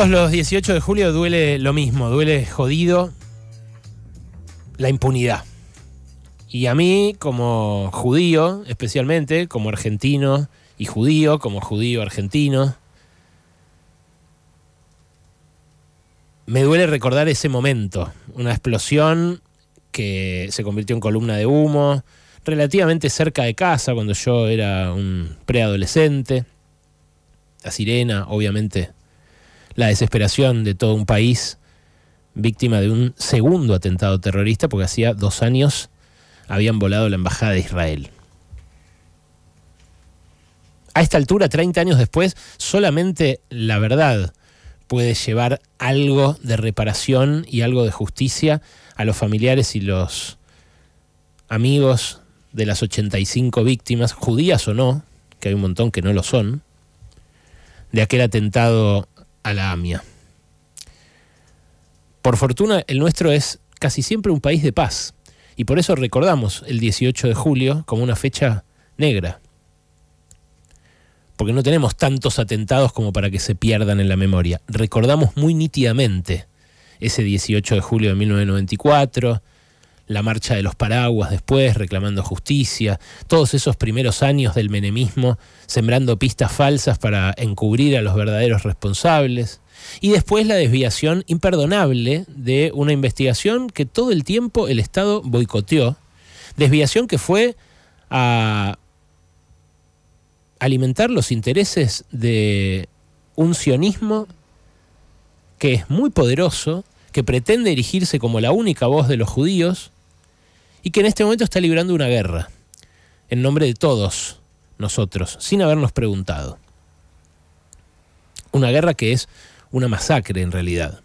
Todos los 18 de julio duele lo mismo, duele jodido la impunidad. Y a mí, como judío, especialmente, como argentino y judío, como judío argentino, me duele recordar ese momento, una explosión que se convirtió en columna de humo, relativamente cerca de casa, cuando yo era un preadolescente. La sirena, obviamente, la desesperación de todo un país víctima de un segundo atentado terrorista, porque hacía dos años habían volado la embajada de Israel. A esta altura, 30 años después, solamente la verdad puede llevar algo de reparación y algo de justicia a los familiares y los amigos de las 85 víctimas, judías o no, que hay un montón que no lo son, de aquel atentado a la AMIA. Por fortuna, el nuestro es casi siempre un país de paz, y por eso recordamos el 18 de julio como una fecha negra, porque no tenemos tantos atentados como para que se pierdan en la memoria. Recordamos muy nítidamente ese 18 de julio de 1994, la marcha de los paraguas después, reclamando justicia, todos esos primeros años del menemismo, sembrando pistas falsas para encubrir a los verdaderos responsables, y después la desviación imperdonable de una investigación que todo el tiempo el Estado boicoteó, desviación que fue a alimentar los intereses de un sionismo que es muy poderoso, que pretende erigirse como la única voz de los judíos, y que en este momento está librando una guerra, en nombre de todos nosotros, sin habernos preguntado. Una guerra que es una masacre en realidad.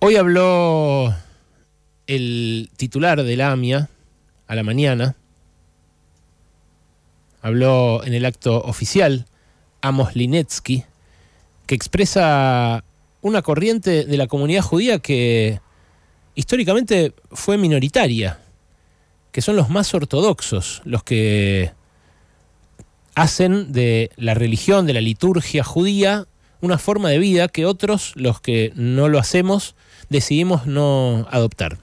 Hoy habló el titular de la AMIA a la mañana, habló en el acto oficial Amos Linetsky, que expresa una corriente de la comunidad judía que históricamente fue minoritaria, que son los más ortodoxos, los que hacen de la religión, de la liturgia judía, una forma de vida que otros, los que no lo hacemos, decidimos no adoptar.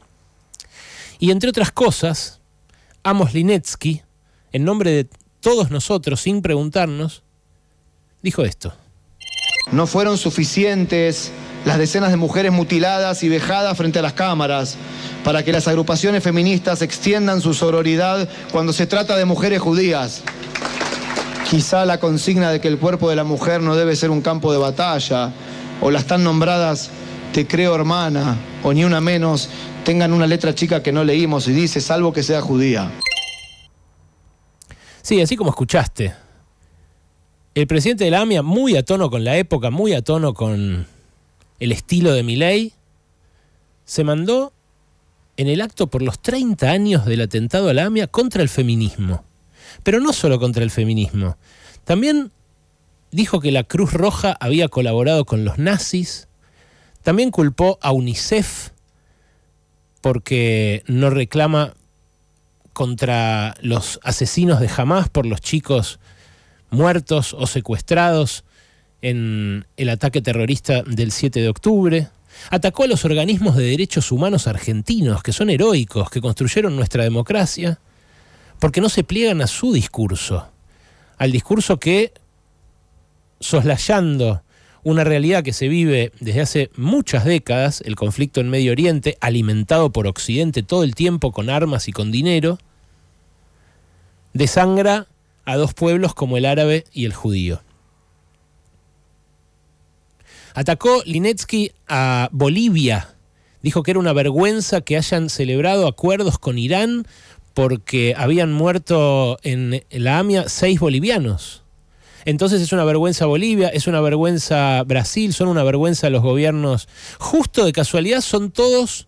Y entre otras cosas, Amos Linetsky, en nombre de todos nosotros, sin preguntarnos, dijo esto. No fueron suficientes las decenas de mujeres mutiladas y vejadas frente a las cámaras, para que las agrupaciones feministas extiendan su sororidad cuando se trata de mujeres judías. Quizá la consigna de que el cuerpo de la mujer no debe ser un campo de batalla, o las tan nombradas Te creo hermana, o ni una menos, tengan una letra chica que no leímos y dice, salvo que sea judía. Sí, así como escuchaste. El presidente de la AMIA muy a tono con la época, muy a tono con el estilo de Milley, se mandó en el acto por los 30 años del atentado a la AMIA contra el feminismo. Pero no solo contra el feminismo, también dijo que la Cruz Roja había colaborado con los nazis, también culpó a UNICEF porque no reclama contra los asesinos de Hamas por los chicos muertos o secuestrados en el ataque terrorista del 7 de octubre, atacó a los organismos de derechos humanos argentinos, que son heroicos, que construyeron nuestra democracia, porque no se pliegan a su discurso, al discurso que, soslayando una realidad que se vive desde hace muchas décadas, el conflicto en Medio Oriente, alimentado por Occidente todo el tiempo con armas y con dinero, desangra a dos pueblos como el árabe y el judío. Atacó Linetsky a Bolivia. Dijo que era una vergüenza que hayan celebrado acuerdos con Irán porque habían muerto en la AMIA seis bolivianos. Entonces es una vergüenza Bolivia, es una vergüenza Brasil, son una vergüenza los gobiernos. Justo de casualidad son todos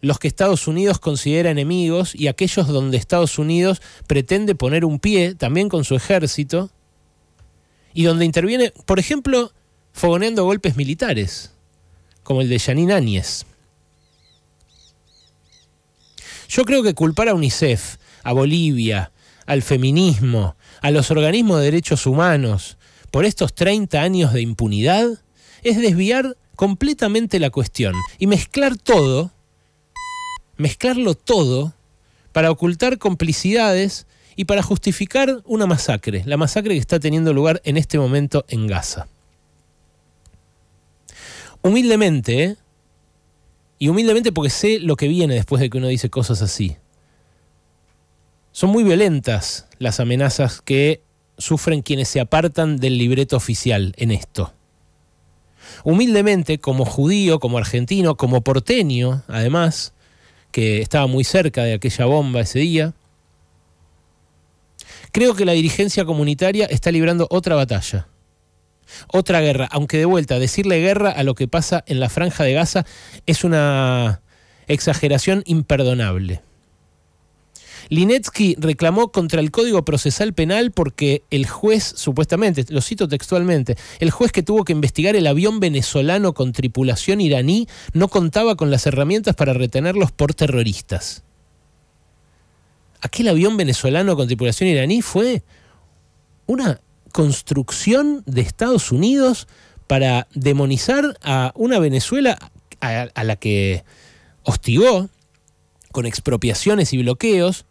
los que Estados Unidos considera enemigos y aquellos donde Estados Unidos pretende poner un pie, también con su ejército, y donde interviene, por ejemplo, fogoneando golpes militares, como el de Yanin Áñez. Yo creo que culpar a UNICEF, a Bolivia, al feminismo, a los organismos de derechos humanos, por estos 30 años de impunidad, es desviar completamente la cuestión y mezclar todo, mezclarlo todo, para ocultar complicidades y para justificar una masacre, la masacre que está teniendo lugar en este momento en Gaza humildemente, y humildemente porque sé lo que viene después de que uno dice cosas así. Son muy violentas las amenazas que sufren quienes se apartan del libreto oficial en esto. Humildemente, como judío, como argentino, como porteño, además, que estaba muy cerca de aquella bomba ese día, creo que la dirigencia comunitaria está librando otra batalla otra guerra, aunque de vuelta, decirle guerra a lo que pasa en la franja de Gaza es una exageración imperdonable. Linetsky reclamó contra el Código Procesal Penal porque el juez, supuestamente, lo cito textualmente, el juez que tuvo que investigar el avión venezolano con tripulación iraní no contaba con las herramientas para retenerlos por terroristas. Aquel avión venezolano con tripulación iraní fue una construcción de Estados Unidos para demonizar a una Venezuela a, la que hostigó con expropiaciones y bloqueos,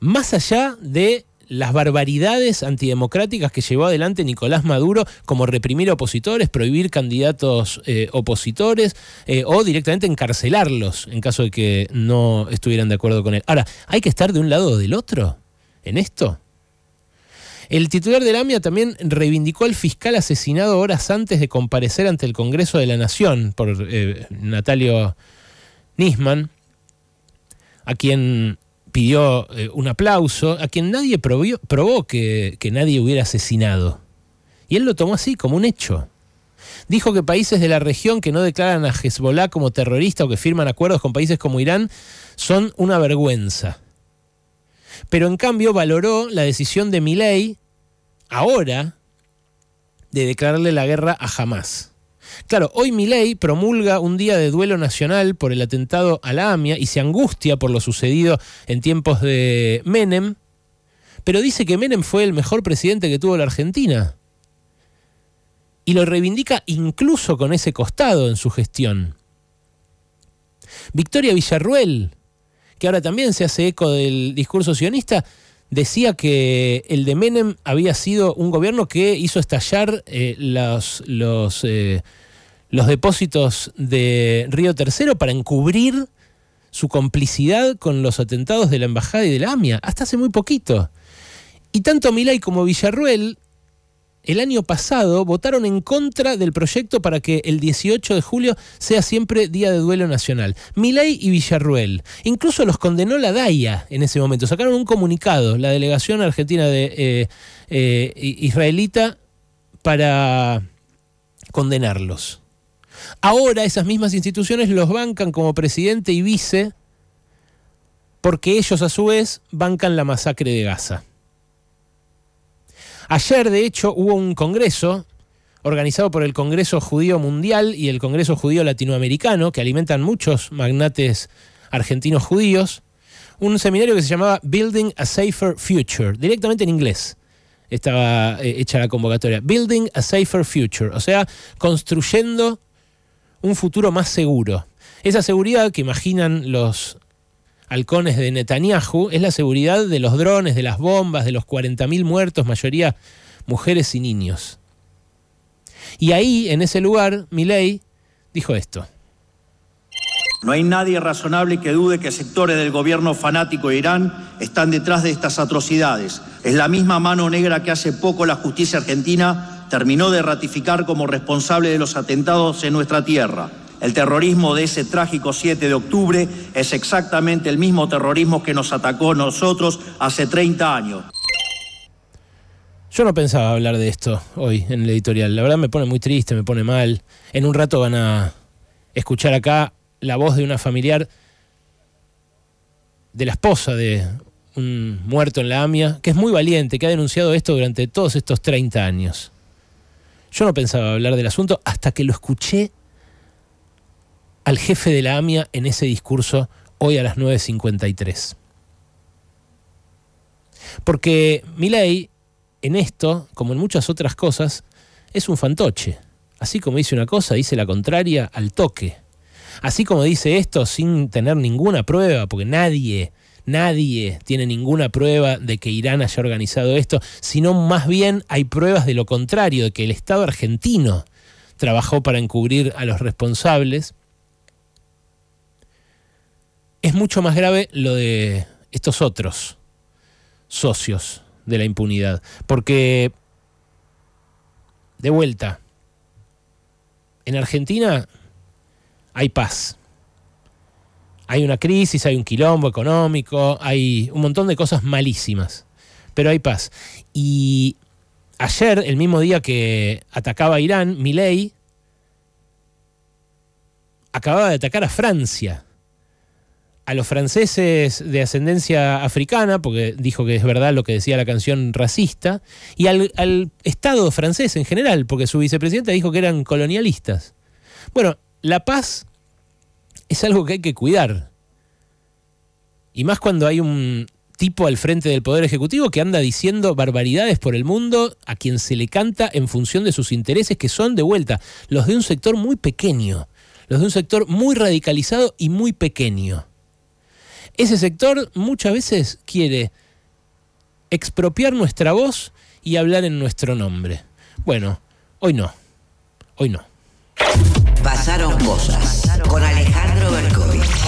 más allá de las barbaridades antidemocráticas que llevó adelante Nicolás Maduro, como reprimir opositores, prohibir candidatos eh, opositores eh, o directamente encarcelarlos en caso de que no estuvieran de acuerdo con él. Ahora, ¿hay que estar de un lado o del otro en esto? El titular de AMIA también reivindicó al fiscal asesinado horas antes de comparecer ante el Congreso de la Nación por eh, Natalio Nisman, a quien pidió eh, un aplauso, a quien nadie probó que, que nadie hubiera asesinado. Y él lo tomó así, como un hecho. Dijo que países de la región que no declaran a Hezbollah como terrorista o que firman acuerdos con países como Irán son una vergüenza. Pero en cambio valoró la decisión de Milei ahora de declararle la guerra a Jamás. Claro, hoy Milei promulga un día de duelo nacional por el atentado a la AMIA y se angustia por lo sucedido en tiempos de Menem, pero dice que Menem fue el mejor presidente que tuvo la Argentina. Y lo reivindica incluso con ese costado en su gestión. Victoria Villarruel que ahora también se hace eco del discurso sionista, decía que el de Menem había sido un gobierno que hizo estallar eh, los, los, eh, los depósitos de Río Tercero para encubrir su complicidad con los atentados de la Embajada y de la AMIA, hasta hace muy poquito. Y tanto Milay como Villarruel el año pasado votaron en contra del proyecto para que el 18 de julio sea siempre día de duelo nacional. Milei y Villarruel. Incluso los condenó la DAIA en ese momento. Sacaron un comunicado, la delegación argentina de eh, eh, israelita, para condenarlos. Ahora esas mismas instituciones los bancan como presidente y vice porque ellos a su vez bancan la masacre de Gaza. Ayer, de hecho, hubo un congreso organizado por el Congreso Judío Mundial y el Congreso Judío Latinoamericano, que alimentan muchos magnates argentinos judíos, un seminario que se llamaba Building a Safer Future, directamente en inglés estaba eh, hecha la convocatoria, Building a Safer Future, o sea, construyendo un futuro más seguro. Esa seguridad que imaginan los halcones de Netanyahu es la seguridad de los drones, de las bombas, de los 40.000 muertos, mayoría mujeres y niños. Y ahí, en ese lugar, Milei dijo esto. No hay nadie razonable que dude que sectores del gobierno fanático de Irán están detrás de estas atrocidades. Es la misma mano negra que hace poco la justicia argentina terminó de ratificar como responsable de los atentados en nuestra tierra. El terrorismo de ese trágico 7 de octubre es exactamente el mismo terrorismo que nos atacó nosotros hace 30 años. Yo no pensaba hablar de esto hoy en el editorial. La verdad me pone muy triste, me pone mal. En un rato van a escuchar acá la voz de una familiar de la esposa de un muerto en la AMIA, que es muy valiente, que ha denunciado esto durante todos estos 30 años. Yo no pensaba hablar del asunto hasta que lo escuché al jefe de la AMIA en ese discurso hoy a las 9.53. Porque Milei, en esto, como en muchas otras cosas, es un fantoche. Así como dice una cosa, dice la contraria al toque. Así como dice esto sin tener ninguna prueba, porque nadie, nadie tiene ninguna prueba de que Irán haya organizado esto, sino más bien hay pruebas de lo contrario, de que el Estado argentino trabajó para encubrir a los responsables. Es mucho más grave lo de estos otros socios de la impunidad, porque, de vuelta, en Argentina hay paz. Hay una crisis, hay un quilombo económico, hay un montón de cosas malísimas, pero hay paz. Y ayer, el mismo día que atacaba a Irán, Milei acababa de atacar a Francia a los franceses de ascendencia africana, porque dijo que es verdad lo que decía la canción racista, y al, Estado francés en general, porque su vicepresidente dijo que eran colonialistas. Bueno, la paz es algo que hay que cuidar. Y más cuando hay un tipo al frente del Poder Ejecutivo que anda diciendo barbaridades por el mundo a quien se le canta en función de sus intereses, que son de vuelta los de un sector muy pequeño, los de un sector muy radicalizado y muy pequeño ese sector muchas veces quiere expropiar nuestra voz y hablar en nuestro nombre. Bueno, hoy no. Hoy no. Pasaron cosas con Alejandro Berkovich.